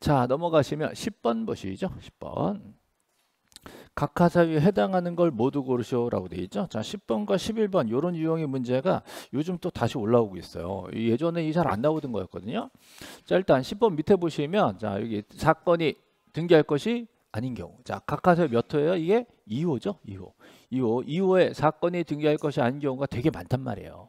자 넘어가시면 10번 보시죠. 10번. 각 하사위에 해당하는 걸 모두 고르시오라고 되어 있죠. 자, 10번과 11번 이런 유형의 문제가 요즘 또 다시 올라오고 있어요. 예전에 이 잘 안 나오던 거였거든요. 자, 일단 10번 밑에 보시면 자, 여기 사건이 등기할 것이 아닌 경우. 자, 각 하사위 몇 호예요? 이게 2호죠. 2호. 이후 2호에 사건이 등기할 것이 아닌 경우가 되게 많단 말이에요.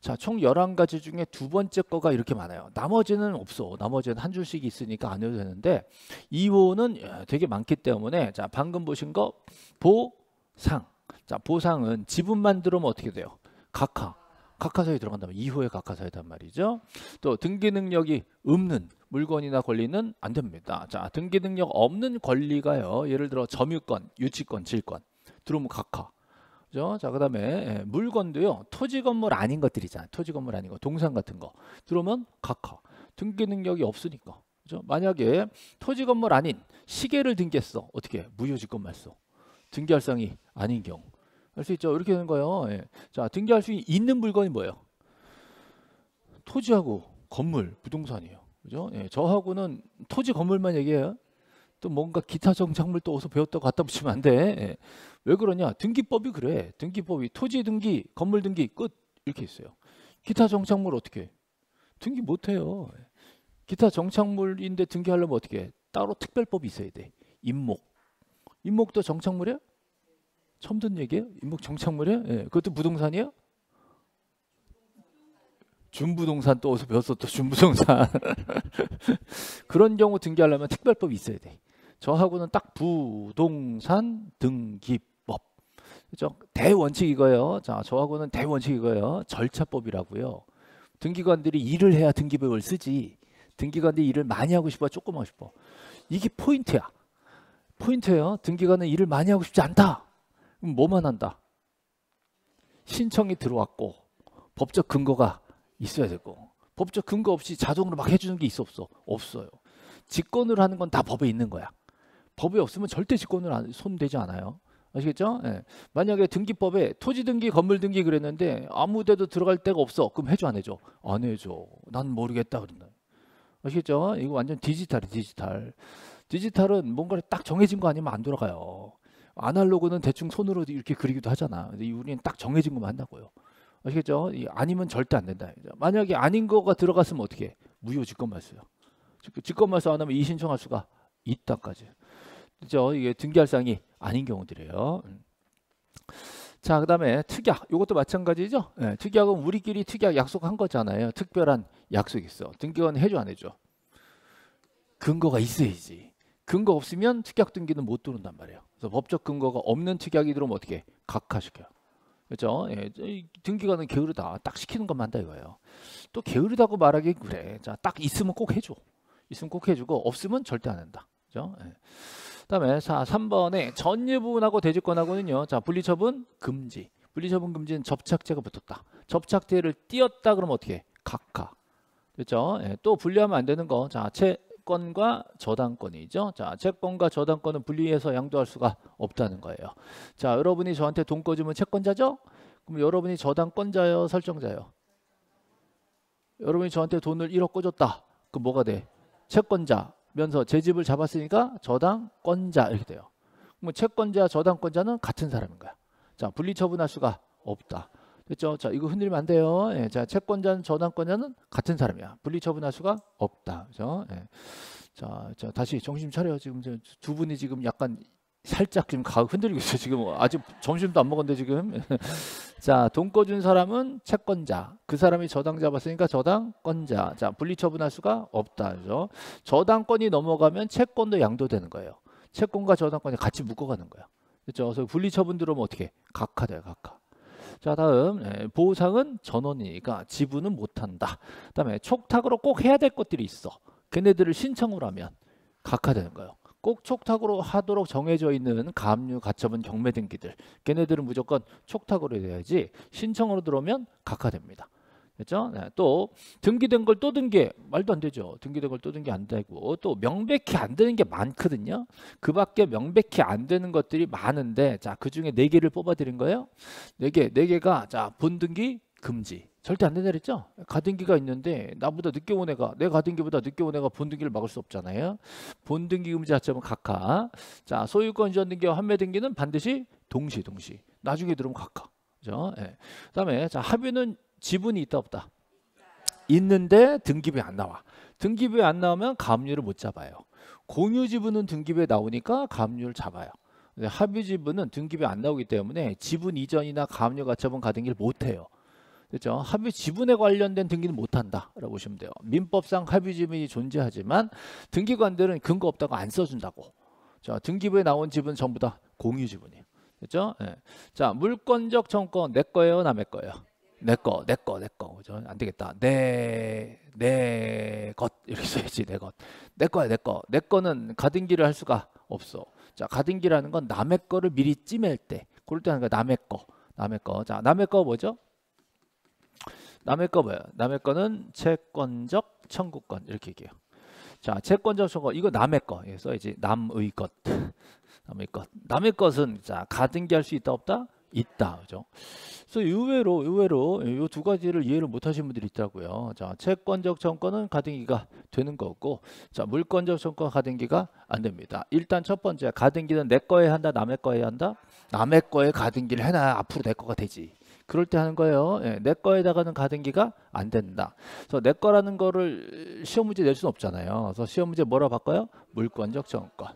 자, 총 11가지 중에 두 번째 거가 이렇게 많아요. 나머지는 없어. 나머지는 한 줄씩 있으니까 안 해도 되는데 2호는 예, 되게 많기 때문에 자, 방금 보신 거 보상. 자, 보상은 지분만 들어오면 어떻게 돼요? 각하. 각하사에 들어간다면 이후에 각하사에단 말이죠. 또 등기 능력이 없는 물건이나 권리는 안 됩니다. 자, 등기 능력 없는 권리가요. 예를 들어 점유권, 유치권, 질권. 들어오면 각하. 그죠? 자, 그다음에 예, 물건도요. 토지 건물 아닌 것들이잖아요. 토지 건물 아닌 거, 동산 같은 거. 들어오면 각하. 등기 능력이 없으니까. 그죠? 만약에 토지 건물 아닌 시계를 등기했어. 어떻게? 무효지권 말소. 등기할 상이 아닌 경우. 할 수 있죠. 이렇게 되는 거예요. 예. 자, 등기할 수 있는 물건이 뭐예요? 토지하고 건물, 부동산이에요. 그죠? 예, 저하고는 토지 건물만 얘기해요. 또 뭔가 기타 정착물 또 어디서 배웠다고 갖다 붙이면 안 돼. 예. 왜 그러냐? 등기법이 그래. 등기법이 토지 등기, 건물 등기 끝 이렇게 있어요. 기타 정착물 어떻게? 등기 못 해요. 기타 정착물인데 등기하려면 어떻게? 해? 따로 특별법이 있어야 돼. 임목. 임목도 정착물이야? 처음 듣는 얘기예요? 임목 정착물이야? 예. 그것도 부동산이야? 준부동산 또 어디서 배웠어 또 준부동산 그런 경우 등기하려면 특별법이 있어야 돼 저하고는 딱 부동산 등기 그죠? 대원칙 이거예요. 자, 저하고는 대원칙 이거예요. 절차법이라고요. 등기관들이 일을 해야 등기부을 쓰지. 등기관들이 일을 많이 하고 싶어, 조금 하고 싶어. 이게 포인트야. 포인트예요. 등기관은 일을 많이 하고 싶지 않다. 그럼 뭐만 한다? 신청이 들어왔고 법적 근거가 있어야 되고 법적 근거 없이 자동으로 막 해주는 게 있어 없어? 없어요. 직권으로 하는 건 다 법에 있는 거야. 법이 없으면 절대 직권을 손대지 않아요. 아시겠죠? 예. 만약에 등기법에 토지 등기, 건물 등기 그랬는데 아무 데도 들어갈 데가 없어. 그럼 해줘 안 해줘? 안 해줘. 난 모르겠다 그랬나. 아시겠죠? 이거 완전 디지털이 디지털. 디지털은 뭔가를 딱 정해진 거 아니면 안 돌아가요. 아날로그는 대충 손으로 이렇게 그리기도 하잖아. 근데 우리는 딱 정해진 거만 한다고요. 아시겠죠? 이 아니면 절대 안 된다. 만약에 아닌 거가 들어갔으면 어떻게? 무효 직권말소요. 직권말소 안 하면 이신청할 수가 있다까지. 그죠? 이게 등기할 사항이 아닌 경우들이에요. 음. 자, 그다음에 특약. 이것도 마찬가지죠. 네, 특약은 우리끼리 특약 약속한 거잖아요. 특별한 약속이 있어. 등기원 해줘 안 해줘? 근거가 있어야지. 근거 없으면 특약 등기는 못 들어온단 말이에요. 그래서 법적 근거가 없는 특약이 들어오면 어떻게 각하시켜요. 그렇죠? 예, 등기관은 게으르다. 딱 시키는 것만 한다 이거예요. 또 게으르다고 말하기 그래. 자, 딱 있으면 꼭 해줘. 있으면 꼭 해주고 없으면 절대 안 한다. 그렇죠? 예. 그다음에 자 3번에 전유분하고 대지권하고는요자 분리처분 금지. 분리처분 금지는 접착제가 붙었다. 접착제를 띄었다 그러면 어떻게? 해? 각하. 그렇죠? 예, 또 분리하면 안 되는 거. 자 채권과 저당권이죠. 자 채권과 저당권은 분리해서 양도할 수가 없다는 거예요. 자 여러분이 저한테 돈 꺼주면 채권자죠? 그럼 여러분이 저당권자요, 설정자요? 여러분이 저한테 돈을 1억 꺼줬다. 그 뭐가 돼? 채권자. 면서 재집을 잡았으니까 저당권자 이렇게 돼요. 뭐 채권자, 저당권자는 같은 사람인 거야. 자, 분리처분할 수가 없다. 됐죠? 자, 이거 흔들면 안 돼요. 예, 자, 채권자는 저당권자는 같은 사람이야. 분리처분할 수가 없다. 그죠? 예. 자, 자, 다시 정신 차려. 지금 두 분이 지금 약간 살짝 지금 가 흔들리고 있어요. 지금 아직 점심도 안 먹었는데 지금. 자, 돈 꺼준 사람은 채권자. 그 사람이 저당 잡았으니까 저당권자. 자, 분리처분할 수가 없다. 그죠? 저당권이 넘어가면 채권도 양도되는 거예요. 채권과 저당권이 같이 묶어가는 거예요 그렇죠? 그래서 분리처분 들어오면 어떻게? 각하돼요, 각하. 자 다음 예, 보상은 전원이니까 그러니까 지분은 못한다 그다음에 촉탁으로 꼭 해야 될 것들이 있어 걔네들을 신청을 하면 각하되는 거예요 꼭 촉탁으로 하도록 정해져 있는 가압류, 가처분, 경매 등기들 걔네들은 무조건 촉탁으로 해야지 신청으로 들어오면 각하됩니다. 그렇죠? 네, 또 등기된 걸또 등기 말도 안 되죠. 등기된 걸또 등기 안 되고 또 명백히 안 되는 게 많거든요. 그 밖에 명백히 안 되는 것들이 많은데 자, 그중에 네 개를 뽑아 드린 거예요. 네 개, 4개, 네 개가 자, 분등기 금지. 절대 안 된다 그랬죠? 가등기가 있는데 나보다 늦게 온 애가 내 가등기보다 늦게 온 애가 본등기를 막을 수 없잖아요. 본등기 의무 자체는 각하. 자 소유권 전등기와 환매등기는 반드시 동시 동시. 나중에 들어오면 각하. 그죠? 예. 그다음에 자 합의는 지분이 있다 없다. 있는데 등기부에 안 나와. 등기부에 안 나오면 가압류를 못 잡아요. 공유 지분은 등기부에 나오니까 가압류를 잡아요. 합의 지분은 등기부에 안 나오기 때문에 지분 이전이나 가압류 가처분 가등기를 못 해요. 그렇죠? 합의 지분에 관련된 등기는 못한다라고 보시면 돼요. 민법상 합의 지분이 존재하지만 등기관들은 근거 없다고 안 써준다고. 자, 등기부에 나온 지분 전부 다 공유 지분이에요. 그렇죠? 예. 자, 물권적 정권 내 거예요, 남의 거예요. 내 거, 내 거, 내 거. 그죠? 안 되겠다. 내, 내 것. 이렇게 써야지, 내 것. 내 거야, 내 거. 내 거는 가등기를 할 수가 없어. 자, 가등기라는 건 남의 거를 미리 찜할 때. 그럴 때 하는 거 남의 거. 남의 거. 자, 남의 거 뭐죠? 남의 거 뭐야? 남의 거는 채권적 청구권 이렇게 얘기해요. 자, 채권적 청구 이거 남의 거. 그래서 예, 이제 남의 것. 남의 것. 남의 것은 자, 가등기 할수 있다 없다? 있다. 그죠? 그래서 의외로 의외로 이 두 가지를 이해를 못 하신 분들이 있더라고요. 자, 채권적 청구권은 가등기가 되는 거고 자, 물권적 청구권 가등기가 안 됩니다. 일단 첫 번째 가등기는 내 거에 한다, 남의 거에 한다. 남의 거에 가등기를 해 놔야 앞으로 내 거가 되지. 그럴 때 하는 거예요. 예, 내 거에다가는 가등기가 안 된다. 그래서 내 거라는 거를 시험 문제 낼 수는 없잖아요. 그래서 시험 문제 뭐라 바꿔요? 물권적 정권.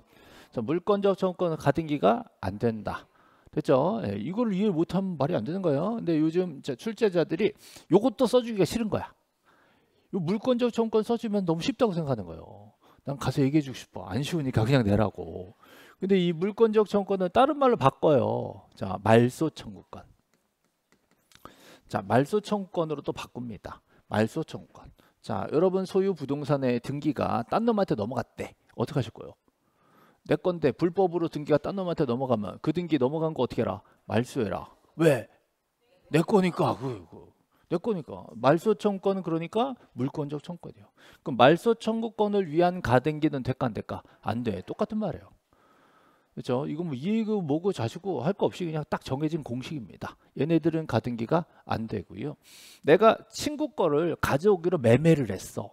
물권적 정권은 가등기가 안 된다. 됐죠? 예, 이걸 이해 못하면 말이 안 되는 거예요. 근데 요즘 출제자들이 요것도 써주기가 싫은 거야. 요 물권적 정권 써주면 너무 쉽다고 생각하는 거예요. 난 가서 얘기해 주고 싶어. 안 쉬우니까 그냥 내라고. 근데 이 물권적 정권은 다른 말로 바꿔요. 자, 말소 청구권. 자, 말소청권으로 또 바꿉니다. 말소청권. 자, 여러분 소유 부동산의 등기가 딴 놈한테 넘어갔대. 어떻게 하실 거예요? 내 건데 불법으로 등기가 딴 놈한테 넘어가면 그 등기 넘어간 거 어떻게 해라? 말소해라. 왜? 내 거니까. 그, 그. 내 거니까. 말소청권은 그러니까 물권적 청권이요. 그럼 말소청구권을 위한 가등기는 될까 안 될까? 안 돼. 똑같은 말이에요. 그렇죠? 이거 뭐이익고 뭐고 자시고 할 거 없이 그냥 딱 정해진 공식입니다. 얘네들은 가등기가 안 되고요. 내가 친구 거를 가져오기로 매매를 했어.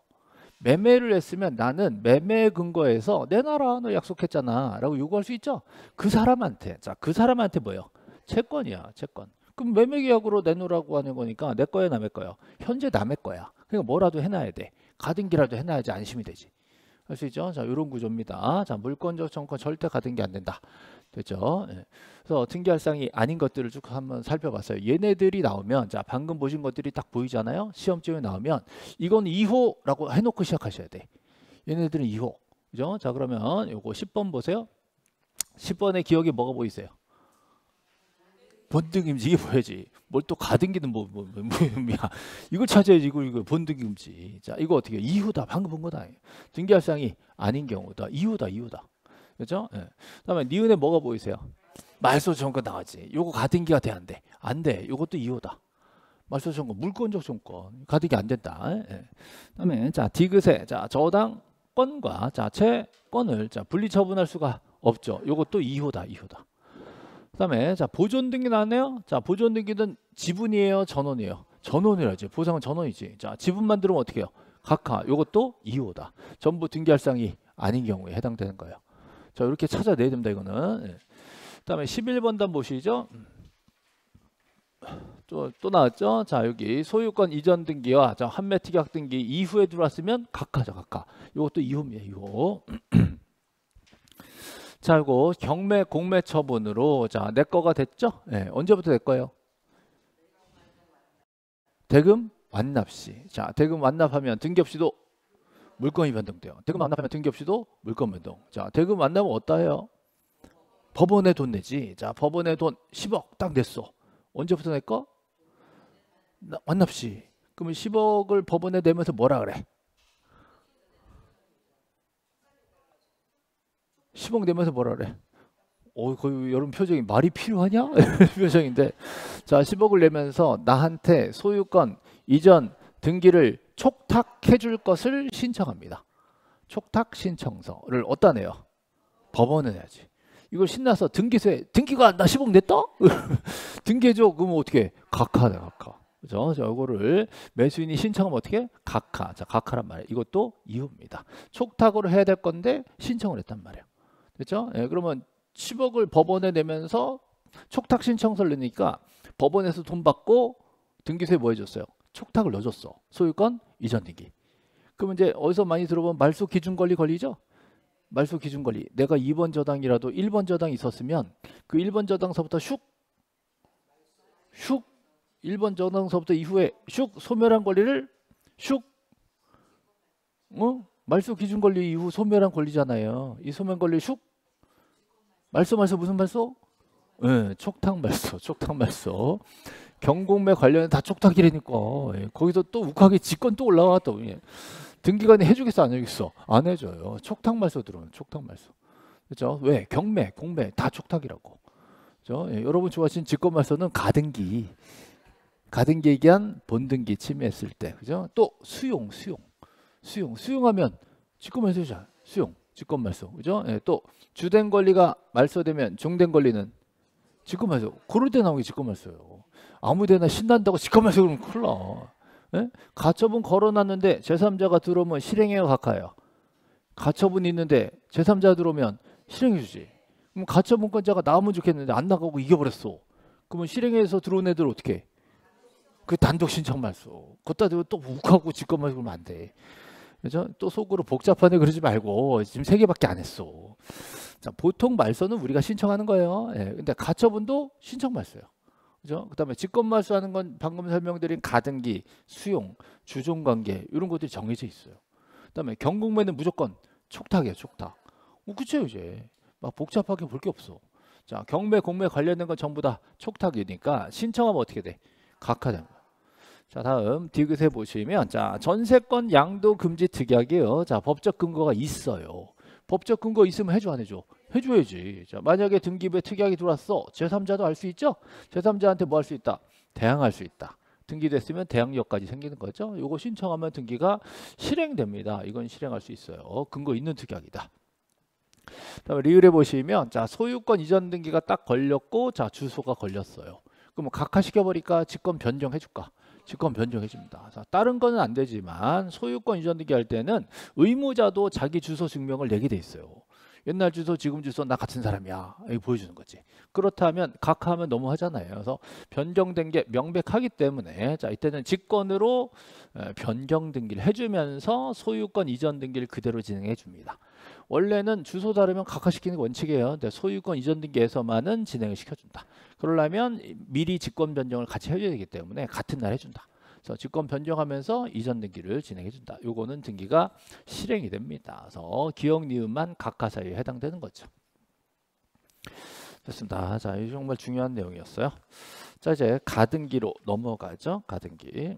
매매를 했으면 나는 매매 근거에서 내놔라 너 약속했잖아 라고 요구할 수 있죠 그 사람한테 자그 사람한테 뭐예요 채권이야 채권 그럼 매매 계약으로 내놓으라고 하는 거니까 내 거야 남의 거야 현재 남의 거야 그러니까 뭐라도 해놔야 돼 가등기라도 해놔야지 안심이 되지 할수죠 자, 이런 구조입니다. 자, 물권적 정권 절대 가든 게 안 된다. 됐죠. 예. 그래서 등기할상이 아닌 것들을 쭉 한번 살펴봤어요. 얘네들이 나오면 자 방금 보신 것들이 딱 보이잖아요. 시험지에 나오면 이건 2호라고 해놓고 시작하셔야 돼. 얘네들은 2호. 그죠? 자 그러면 요거 10번 보세요. 10번의 기억이 뭐가 보이세요? 본등 임직이 보여지. 뭘또 가등기는 뭐, 뭐, 뭐, 뭐, 뭐야 이걸 찾아야지, 이거, 이거, 본등기금지. 자, 이거 어떻게, 이유다 방금 본 거다. 등기할 사항이 아닌 경우다. 이유다이유다 그죠? 예. 그 다음에 니은에 뭐가 보이세요? 말소 정권 나왔지. 요거 가등기가 돼, 안 돼? 안 돼. 요것도 이유다 말소 정권, 물권적 정권. 가등기 안 된다. 예. 그 다음에, 자, 디귿에, 자, 저당권과, 자, 채권을, 자, 분리 처분할 수가 없죠. 요것도 이유다이유다 다음에 자 보존등기 나왔네요. 자 보존등기는 지분이에요, 전원이에요. 전원이라죠 보상은 전원이지. 자 지분만 들으면 어떻게 해요? 각하. 요것도 2호다. 전부 등기할 상이 아닌 경우에 해당되는 거예요. 자 이렇게 찾아내야 됩니다. 이거는. 예. 그다음에 11번 단 보시죠. 또, 또 나왔죠. 자 여기 소유권 이전 등기와 자 환매 특약 등기 이후에 들어왔으면 각하죠, 각하. 요것도 2호입니다. 2호. 자, 그리고 경매 공매 처분으로 자, 내 거가 됐죠? 예, 네, 언제부터 될 거예요? 대금 완납 시. 자, 대금 완납하면 등기없이도 물건이 변동돼요. 대금 완납하면 등기없이도 물건 변동. 자, 대금 완납은 어떠해요? 법원에 돈 내지. 자, 법원에 돈 10억 딱 냈어. 언제부터 낼 거? 완납 시. 그러면 10억을 법원에 내면서 뭐라 그래? 10억 내면서 뭐라 그래? 어, 거의 여러분 표정이 말이 필요하냐? 표정인데 자 10억을 내면서 나한테 소유권 이전 등기를 촉탁해 줄 것을 신청합니다. 촉탁 신청서를 어디다 내요? 법원에 내야지. 이걸 신나서 등기세 등기가 나 10억 냈다? 등기해줘. 그럼 어떻게? 각하다 각하. 그죠? 자, 이거를 매수인이 신청하면 어떻게? 각하. 자, 각하란 말이에요. 이것도 이유입니다. 촉탁으로 해야 될 건데 신청을 했단 말이에요. 그렇죠? 예, 그러면 10억을 법원에 내면서 촉탁 신청서를 내니까 법원에서 돈 받고 등기소에 뭐 해줬어요? 촉탁을 넣어줬어. 소유권 이전 등기. 그럼 이제 어디서 많이 들어본 말소 기준 권리 걸리죠? 말소 기준 권리. 내가 2번 저당이라도 1번 저당이 있었으면 그 1번 저당서부터 슉, 슉, 1번 저당서부터 이후에 슉 소멸한 권리를 슉, 어? 말소 기준 권리 이후 소멸한 권리잖아요. 이 소멸 권리 슉 말소 말소 무슨 말소? 예, 촉탁 말소, 촉탁 말소. 경공매 관련해 다 촉탁이라니까. 예, 거기서 또 욱하게 직권 또 올라왔다. 예. 등기관이 해주겠어 안 해주겠어? 안 해줘요. 촉탁 말소 들어오는 촉탁 말소. 그죠? 왜? 경매, 공매 다 촉탁이라고. 그죠? 예, 여러분 좋아하시 직권 말소는 가등기. 가등기에 기한 본등기 침해했을 때. 그죠? 또 수용, 수용. 수용, 수용하면 직권 말소죠. 수용. 직권 말소. 그죠? 예, 또 주된 권리가 말소되면 종된 권리는 직권 말소. 그럴 때 나온 게 직권 말소예요. 아무 데나 신난다고 직권 말소 그러면 큰일 나. 예? 가처분 걸어놨는데 제3자가 들어오면 실행해가 각하요 가처분 있는데 제3자 들어오면 실행해주지. 그럼 가처분권자가 나오면 좋겠는데 안 나가고 이겨버렸어. 그러면 실행해서 들어온 애들 어떻게 해? 그 단독 신청 말소. 걷다 대고 또 욱하고 직권 말소 그러면 안 돼. 그죠? 또 속으로 복잡하네 그러지 말고 지금 세 개밖에 안 했어. 자, 보통 말소는 우리가 신청하는 거예요. 예, 근데 가처분도 신청 말소예요. 그죠? 그다음에 직권 말소하는 건 방금 설명드린 가등기, 수용, 주종 관계 이런 것들이 정해져 있어요. 그다음에 경공매는 무조건 촉탁이에요, 촉탁. 어, 그쵸 이제 막 복잡하게 볼 게 없어. 자, 경매, 공매 관련된 건 전부 다 촉탁이니까 신청하면 어떻게 돼? 각하된 거자 다음 디귿에 보시면 자 전세권 양도 금지 특약이요. 자 법적 근거가 있어요. 법적 근거 있으면 해줘 안 해줘? 해줘야지. 자 만약에 등기부에 특약이 들어왔어. 제3자도 알 수 있죠? 제3자한테 뭐 할 수 있다? 대항할 수 있다. 등기됐으면 대항력까지 생기는 거죠. 요거 신청하면 등기가 실행됩니다. 이건 실행할 수 있어요. 근거 있는 특약이다. 다음에 리을에 보시면 자 소유권 이전 등기가 딱 걸렸고 자 주소가 걸렸어요. 그럼 각하시켜버릴까? 직권 변경해줄까? 직권 변경해줍니다. 자, 다른 거는 안 되지만 소유권 이전등기 할 때는 의무자도 자기 주소 증명을 내게 돼 있어요. 옛날 주소 지금 주소 나 같은 사람이야 이 보여주는 거지 그렇다면 각하면 하 너무 하잖아요 그래서 변경된 게 명백하기 때문에 자 이때는 직권으로 변경 등기를 해주면서 소유권 이전 등기를 그대로 진행해 줍니다 원래는 주소 다르면 각하시키는 원칙이에요 근데 소유권 이전 등기에서만은 진행을 시켜준다 그러려면 미리 직권 변경을 같이 해줘야 되기 때문에 같은 날 해준다. 그래서 직권 변경하면서 이전 등기를 진행해 준다. 요거는 등기가 실행이 됩니다. 그래서 기억 니은만 각하사유에 해당되는 거죠. 됐습니다. 자, 이 정말 중요한 내용이었어요. 자, 이제 가등기로 넘어가죠. 가등기.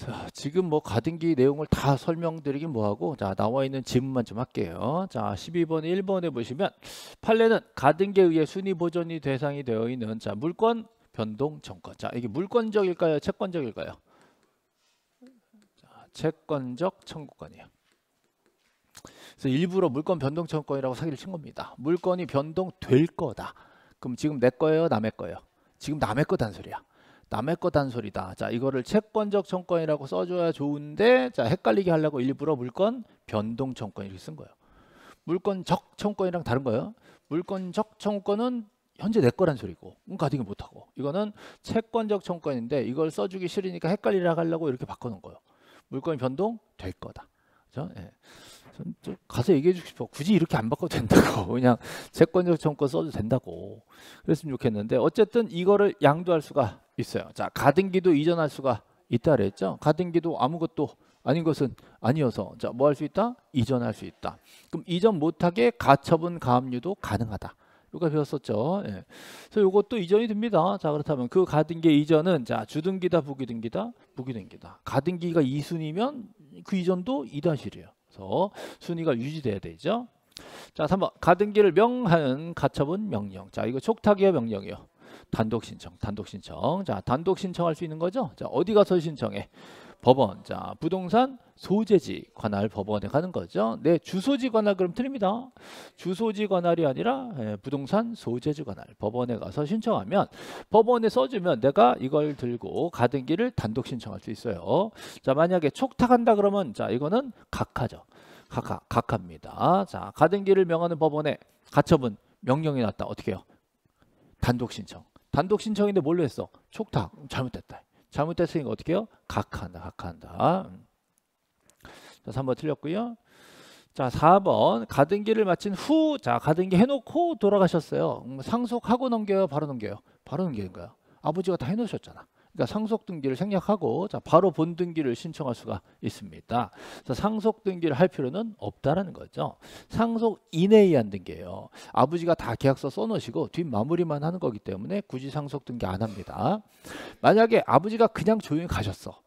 자, 지금 뭐 가등기 내용을 다 설명드리긴 뭐하고 자 나와 있는 질문만좀 할게요. 자 12번 1번에 보시면 판례는 가등기에 의해 순위 보존이 대상이 되어 있는 자 물권 변동 정권 자 이게 물권적일까요 채권적일까요? 자, 채권적 청구권이에요. 그래서 일부러 물권 변동 청구권이라고 사기를 친 겁니다. 물권이 변동될 거다. 그럼 지금 내 거예요 남의 거예요? 지금 남의 거단 소리야. 남의 거 단소리다. 자, 이거를 채권적 정권이라고 써줘야 좋은데, 자, 헷갈리게 하려고 일부러 물건 변동 정권 이렇게 쓴 거예요. 물건적 정권이랑 다른 거예요. 물건적 정권은 현재 내 거란 소리고, 음, 가디게 못하고. 이거는 채권적 정권인데 이걸 써주기 싫으니까 헷갈리라 하려고 이렇게 바꿔놓은 거예요. 물건 변동 될 거다. 그렇죠? 예. 가서 얘기해 주고 싶어. 굳이 이렇게 안 바꿔도 된다고. 그냥 채권적 정권 써도 된다고. 그랬으면 좋겠는데 어쨌든 이거를 양도할 수가 있어요. 자, 가등기도 이전할 수가 있다 그랬죠. 가등기도 아무것도 아닌 것은 아니어서 자, 뭐 할 수 있다? 이전할 수 있다. 그럼 이전 못하게 가처분 가압류도 가능하다. 요가 배웠었죠. 예. 그래서 요것도 이전이 됩니다. 자 그렇다면 그 가등기 이전은 자 주등기다 부기등기다 부기등기다. 가등기가 2순이면그 이전도 이단실이에요 따라서 순위가 유지돼야 되죠. 자, 3번 가등 길을 명하는 가처분 명령. 자, 이거 촉탁이요, 명령이요. 단독 신청, 단독 신청. 자, 단독 신청할 수 있는 거죠. 자, 어디 가서 신청해? 법원. 자, 부동산 소재지 관할 법원에 가는 거죠. 네, 주소지 관할 그럼 틀립니다. 주소지 관할이 아니라 예, 부동산 소재지 관할 법원에 가서 신청하면 법원에 써주면 내가 이걸 들고 가등기를 단독 신청할 수 있어요. 자, 만약에 촉탁한다 그러면 자, 이거는 각하죠. 각하, 각하입니다. 자, 가든 길을 명하는 법원에 가처분 명령이 났다. 어떻게 해요? 단독 신청. 단독 신청인데 뭘로 했어? 촉탁. 음, 잘못됐다. 잘못됐으니까 어떻게 해요? 각하한다. 각하한다. 음. 자, 3번 틀렸고요. 자, 4번 가등기를 마친 후, 자 가등기 해놓고 돌아가셨어요. 음, 상속하고 넘겨요, 바로 넘겨요, 바로 넘기는 거예요. 아버지가 다 해놓으셨잖아. 그러니까 상속 등기를 생략하고 자 바로 본 등기를 신청할 수가 있습니다. 상속 등기를 할 필요는 없다라는 거죠. 상속 이내에 한 등기예요. 아버지가 다 계약서 써놓으시고 뒷 마무리만 하는 거기 때문에 굳이 상속 등기 안 합니다. 만약에 아버지가 그냥 조용히 가셨어.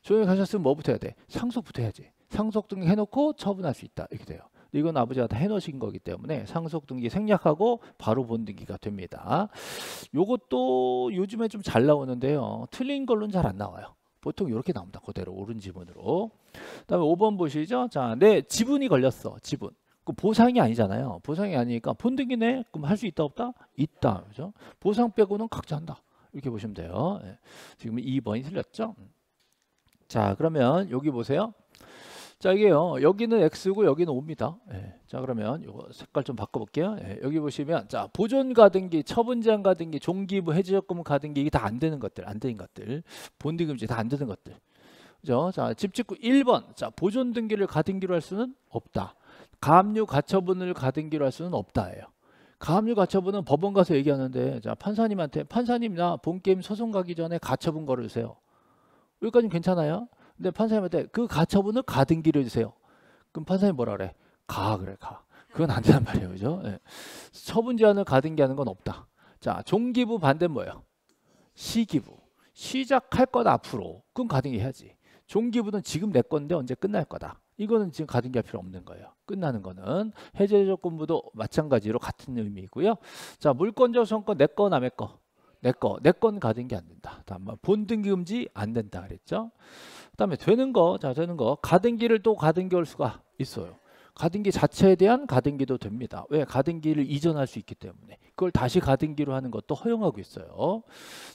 조용히 가셨으면 뭐부터 해야 돼? 상속부터 해야지. 상속 등기 해놓고 처분할 수 있다 이렇게 돼요. 이건 아버지가 다 해놓으신 거기 때문에 상속 등기 생략하고 바로 본 등기가 됩니다. 요것도 요즘에 좀 잘 나오는데요. 틀린 걸로는 잘 안 나와요. 보통 이렇게 나옵니다. 그대로 오른 지문으로. 그다음에 5번 보시죠. 자, 내 네, 지분이 걸렸어. 지분. 그 보상이 아니잖아요. 보상이 아니니까 본등기네. 그럼 할 수 있다 없다? 있다. 그죠? 보상 빼고는 각자 한다. 이렇게 보시면 돼요. 예. 지금 2번이 틀렸죠? 음. 자, 그러면 여기 보세요. 자 이게요 여기는 x고 여기는 o 입니다 예. 자 그러면 이거 색깔 좀 바꿔볼게요 예. 여기 보시면 자 보존 가등기 처분장 가등기 종기부 해지적금 가등기 이게 다 안 되는 것들 안 되는 것들 본등 금지 다 안 되는 것들 그죠 자 집 짓고 1번 자 보존 등기를 가등기로 할 수는 없다 가압류 가처분을 가등기로 할 수는 없다예요 가압류 가처분은 법원 가서 얘기하는데 자 판사님한테 판사님 나 본게임 소송 가기 전에 가처분 걸으세요 여기까지는 괜찮아요 근데 네, 판사님한테 그 가처분을 가등기를 주세요. 그럼 판사님 뭐라 그래? 가 그래 가. 그건 안 된단 말이에요, 그죠? 네. 예. 처분 제한을 가등기하는 건 없다. 자, 종기부 반대는 뭐예요? 시기부. 시작할 것 앞으로. 그건 가등기해야지. 종기부는 지금 내 건데 언제 끝날 거다. 이거는 지금 가등기할 필요 없는 거예요. 끝나는 거는 해제 조건부도 마찬가지로 같은 의미이고요. 자, 물권적 소권 내거 남의 거. 내 거, 내건 가등기 안 된다. 다만 본등기 금지 안 된다 그랬죠. 그다음에 되는 거, 자 되는 거 가등기를 또 가등기 할 수가 있어요. 가등기 자체에 대한 가등기도 됩니다. 왜? 가등기를 이전할 수 있기 때문에 그걸 다시 가등기로 하는 것도 허용하고 있어요.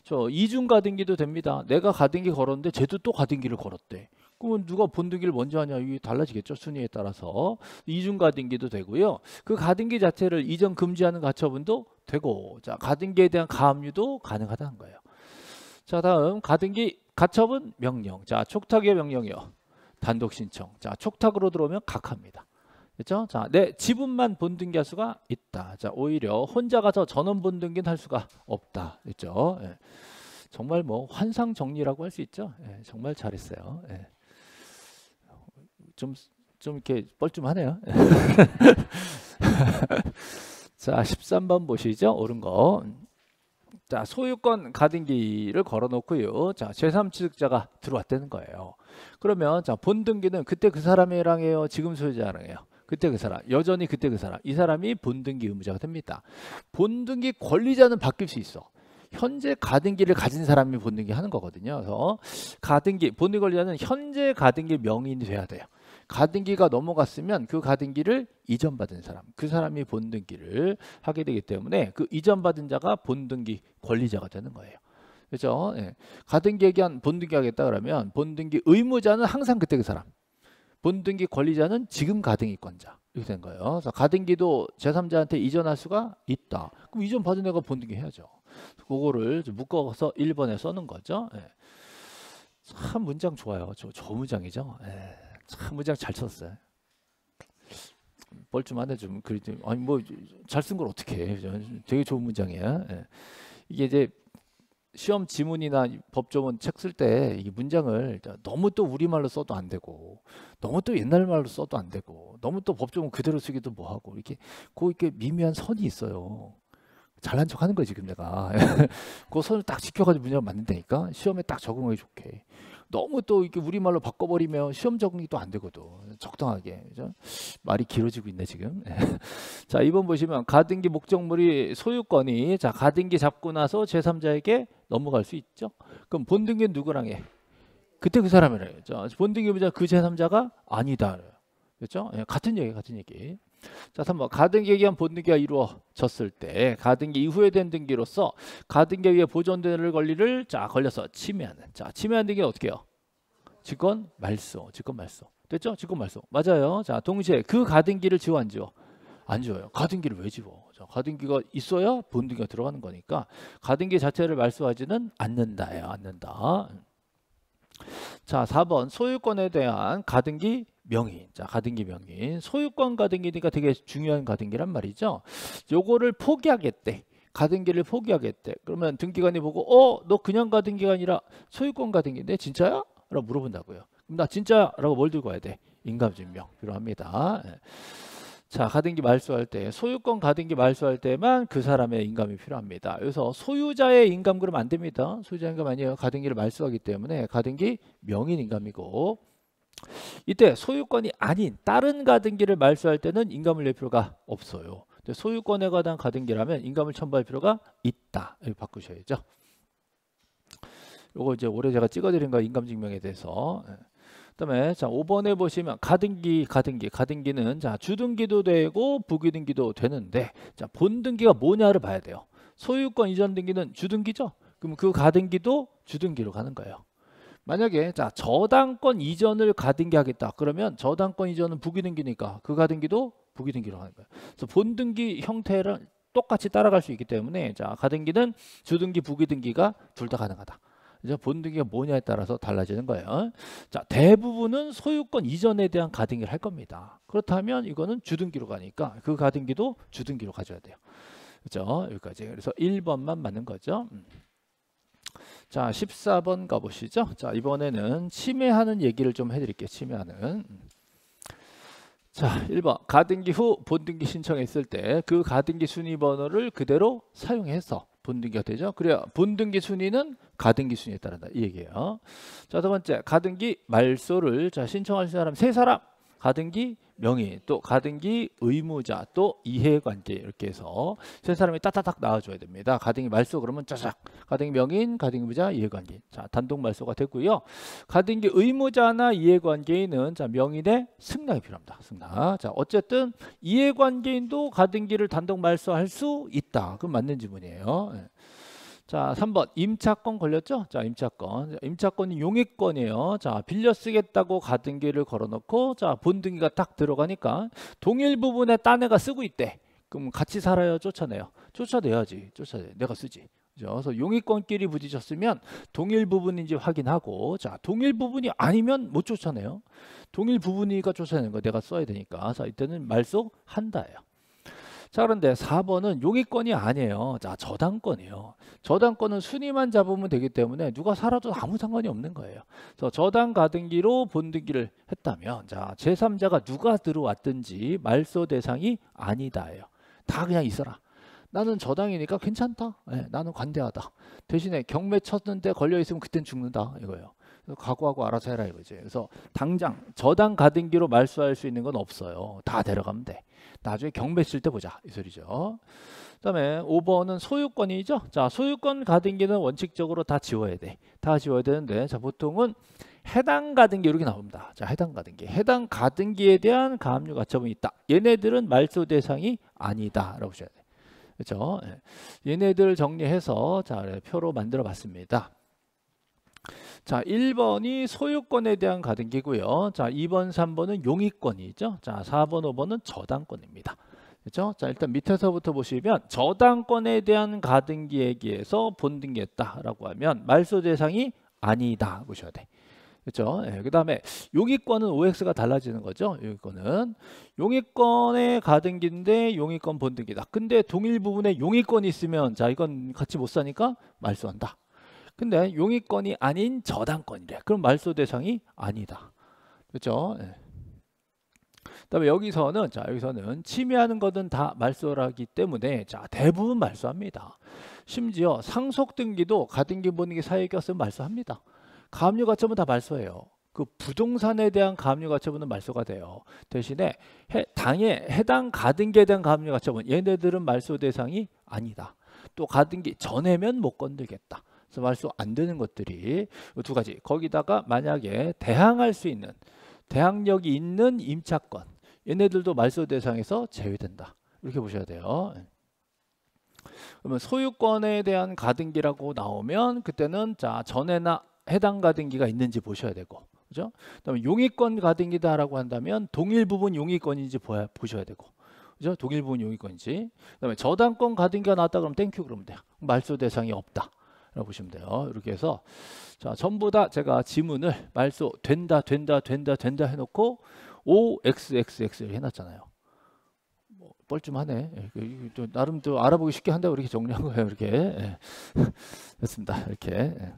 저 이중 가등기도 됩니다. 내가 가등기 걸었는데 쟤도 또 가등기를 걸었대. 그러면 누가 본등기를 먼저 하냐 이게 달라지겠죠 순위에 따라서 이중 가등기도 되고요. 그 가등기 자체를 이전 금지하는 가처분도 되고 자 가등기에 대한 가압류도 가능하다는 거예요. 자 다음 가등기 가첩은 명령. 자, 촉탁의 명령이요. 단독 신청. 자, 촉탁으로 들어오면 각합니다. 그렇죠? 자, 내 지분만 본등기 할 수가 있다. 자, 오히려 혼자 가서 전원 본등기는 할 수가 없다. 그렇죠? 예. 정말 뭐 환상 정리라고 할 수 있죠. 예, 정말 잘했어요. 예. 좀 좀 이렇게 뻘쭘하네요. 자, 13번 보시죠. 옳은 거. 자 소유권 가등기를 걸어놓고요. 자 제3취득자가 들어왔다는 거예요. 그러면 자 본등기는 그때 그 사람이랑 해요. 지금 소유자랑 해요. 그때 그 사람 여전히 그때 그 사람 이 사람이 본등기 의무자가 됩니다. 본등기 권리자는 바뀔 수 있어. 현재 가등기를 가진 사람이 본등기 하는 거거든요. 그래서 가등기 본등기 권리자는 현재 가등기 명인이 돼야 돼요. 가등기가 넘어갔으면 그 가등기를 이전받은 사람, 그 사람이 본등기를 하게 되기 때문에 그 이전받은 자가 본등기 권리자가 되는 거예요. 그죠 예. 가등기에 대한 본등기 하겠다 그러면 본등기 의무자는 항상 그때 그 사람. 본등기 권리자는 지금 가등기권자. 이렇게 된 거예요. 그래서 가등기도 제3자한테 이전할 수가 있다. 그럼 이전 받은 애가 본등기 해야죠. 그거를 묶어서 1번에 써는 거죠. 예. 참 문장 좋아요. 저, 저 문장이죠. 예. 참 무지하게 잘 쳤어요. 뻘쭘하네 좀 그리 좀 아니 뭐 잘 쓴 걸 어떻게 해? 되게 좋은 문장이야. 예. 이게 이제 시험 지문이나 법조문 책 쓸 때 이 문장을 너무 또 우리말로 써도 안 되고 너무 또 옛날 말로 써도 안 되고 너무 또 법조문 그대로 쓰기도 뭐하고 이렇게 고 그 이렇게 미묘한 선이 있어요. 잘난 척 하는 거지 지금 내가 그 선을 딱 지켜가지고 문제가 맞는다니까 시험에 딱 적응하기 좋게 너무 또 이렇게 우리말로 바꿔버리면 시험 적응이 또 안 되거든. 적당하게. 그죠? 말이 길어지고 있네, 지금. 예. 자, 이번 보시면 가등기 목적물이 소유권이 자, 가등기 잡고 나서 제3자에게 넘어갈 수 있죠. 그럼 본등기는 누구랑 해? 그때 그 사람이래요. 본등기 부자 그 제3자가 아니다. 그렇죠? 예, 같은 얘기, 같은 얘기. 자, 3번 뭐 가등기에 의한 본등기가 이루어졌을 때 가등기 이후에 된 등기로서 가등기에 의해 보존되는 권리를 자 걸려서 침해하는 자 침해하는 등기 어떻게 해요? 직권 말소 직권 말소 됐죠? 직권 말소 맞아요 자 동시에 그 가등기를 지워 안 지워? 안 지워요 가등기를 왜 지워? 자, 가등기가 있어야 본등기가 들어가는 거니까 가등기 자체를 말소하지는 않는다예요 않는다 자 4번 소유권에 대한 가등기 명의, 자 가등기 명의, 소유권 가등기니까 되게 중요한 가등기란 말이죠. 요거를 포기하겠대. 가등기를 포기하겠대. 그러면 등기관이 보고 어너 그냥 가등기가 아니라 소유권 가등기인데 진짜야? 라고 물어본다고요. 그럼 나 진짜라고 뭘 들고 와야 돼? 인감증명 필요합니다. 예. 자 가등기 말소할 때 소유권 가등기 말소할 때만 그 사람의 인감이 필요합니다. 그래서 소유자의 인감 그러면 안 됩니다. 소유자 인감 아니에요. 가등기를 말소하기 때문에 가등기 명인 인감이고 이때 소유권이 아닌 다른 가등기를 말소할 때는 인감을 낼 필요가 없어요. 소유권에 관한 가등기라면 인감을 첨부할 필요가 있다. 이렇게 바꾸셔야죠. 요거 이제 올해 제가 찍어드린 거 인감증명에 대해서 예. 그다음에 자 5번에 보시면 가등기 가등기 가등기는 자 주등기도 되고 부기등기도 되는데 자 본등기가 뭐냐를 봐야 돼요. 소유권 이전 등기는 주등기죠. 그럼 그 가등기도 주등기로 가는 거예요. 만약에 자 저당권 이전을 가등기 하겠다 그러면 저당권 이전은 부기등기니까 그 가등기도 부기등기로 하는 거예요 그래서 본등기 형태를 똑같이 따라갈 수 있기 때문에 자 가등기는 주등기 부기등기가 둘 다 가능하다 이제 본등기가 뭐냐에 따라서 달라지는 거예요 자 대부분은 소유권 이전에 대한 가등기를 할 겁니다 그렇다면 이거는 주등기로 가니까 그 가등기도 주등기로 가져야 돼요 그죠 여기까지 그래서 1번만 맞는 거죠 음. 자 14번 가보시죠 자 이번에는 침해하는 얘기를 좀 해드릴게요 침해하는 자 1번 가등기 후 본등기 신청했을 때 그 가등기 순위 번호를 그대로 사용해서 본등기가 되죠 그래야 본등기 순위는 가등기 순위에 따른다 이 얘기예요 자두 번째 가등기 말소를 자신청하신 사람 세 사람 가등기 명의 또 가등기 의무자 또 이해관계 이렇게 해서 세 사람이 따따닥 나와줘야 됩니다. 가등기 말소 그러면 짜작 가등기 명인 가등기 무자이해관계자 단독 말소가 됐고요. 가등기 의무자나 이해관계인은 자 명인의 승낙이 필요합니다. 승낙 자 어쨌든 이해관계인도 가등기를 단독 말소할 수 있다. 그건 맞는 지문이에요. 예. 자, 3번 임차권 걸렸죠? 자, 임차권. 임차권이 용익권이에요. 자, 빌려 쓰겠다고 가등기를 걸어놓고 자, 본등기가 딱 들어가니까 동일 부분에 딴 애가 쓰고 있대. 그럼 같이 살아요, 쫓아내요. 쫓아내야지. 쫓아내. 내가 쓰지. 그래서 용익권끼리 부딪혔으면 동일 부분인지 확인하고 자 동일 부분이 아니면 못 쫓아내요 동일 부분이니까 쫓아내는 거 내가 써야 되니까 자 이때는 말소 한다예요 자 그런데 4번은 용의권이 아니에요. 자 저당권이요. 에 저당권은 순위만 잡으면 되기 때문에 누가 살아도 아무 상관이 없는 거예요. 그래서 저당 가등기로 본등기를 했다면 자 제3자가 누가 들어왔든지 말소 대상이 아니다예요. 다 그냥 있어라. 나는 저당이니까 괜찮다. 네, 나는 관대하다. 대신에 경매 쳤는데 걸려 있으면 그땐 죽는다 이거예요. 각오하고 알아서 해라 이거지. 그래서 당장 저당 가등기로 말소할 수 있는 건 없어요. 다 데려가면 돼. 나중에 경매 했을때 보자 이 소리죠. 그다음에 5번은 소유권이죠. 자, 소유권 가등기는 원칙적으로 다 지워야 돼. 다 지워야 되는데 자, 보통은 해당 가등기 이렇게 나옵니다. 자, 해당 가등기. 해당 가등기에 대한 가압류 가처분이 있다. 얘네들은 말소 대상이 아니다라고 보셔야 돼. 그렇죠? 예. 얘네들 정리해서 자, 표로 만들어 봤습니다. 자, 1번이 소유권에 대한 가등기고요. 자, 2번, 3번은 용의권이죠. 자, 4번, 5번은 저당권입니다. 그렇죠? 자, 일단 밑에서부터 보시면 저당권에 대한 가등기에기해서 본등기했다라고 하면 말소 대상이 아니다 보셔야 돼. 그렇죠? 예, 그다음에 용의권은 OX가 달라지는 거죠. 용의권은 용의권의 가등기인데 용의권 본등기다. 근데 동일 부분에 용의권이 있으면 자, 이건 같이 못 사니까 말소한다. 근데 용의권이 아닌 저당권이래. 그럼 말소 대상이 아니다. 그렇죠? 네. 그다음에 여기서는 자 여기서는 침해하는 것은 다 말소라기 때문에 자 대부분 말소합니다. 심지어 상속 등기도 가등기 본인게 사유에 꼈으면 말소합니다. 가압류 가처분 다 말소해요. 그 부동산에 대한 가압류 가처분은 말소가 돼요. 대신에 해, 당에 해당 가등기에 대한 가압류 가처분 얘네들은 말소 대상이 아니다. 또 가등기 전에면 못 건들겠다. 그래서 말수 안 되는 것들이 두 가지. 거기다가 만약에 대항할 수 있는 대항력이 있는 임차권 얘네들도 말소 대상에서 제외된다. 이렇게 보셔야 돼요. 그러면 소유권에 대한 가등기라고 나오면 그때는 자 전에나 해당 가등기가 있는지 보셔야 되고 그죠? 그다음에 용의권 가등기다라고 한다면 동일 부분 용의권인지 보셔야 되고 그죠? 동일 부분 용의권인지 그다음에 저당권 가등기가 나왔다 그러면 땡큐 그러면 돼요. 말소 대상이 없다. 라고 보시면 돼요. 이렇게 해서 자 전부 다 제가 지문을 말소 된다 된다 된다 된다 해놓고 OXXX 해놨잖아요. 뭐 뻘쭘하네. 예, 그, 나름 또 알아보기 쉽게 한다고 이렇게 정리한 거예요. 이렇게 예. 됐습니다. 이렇게 예.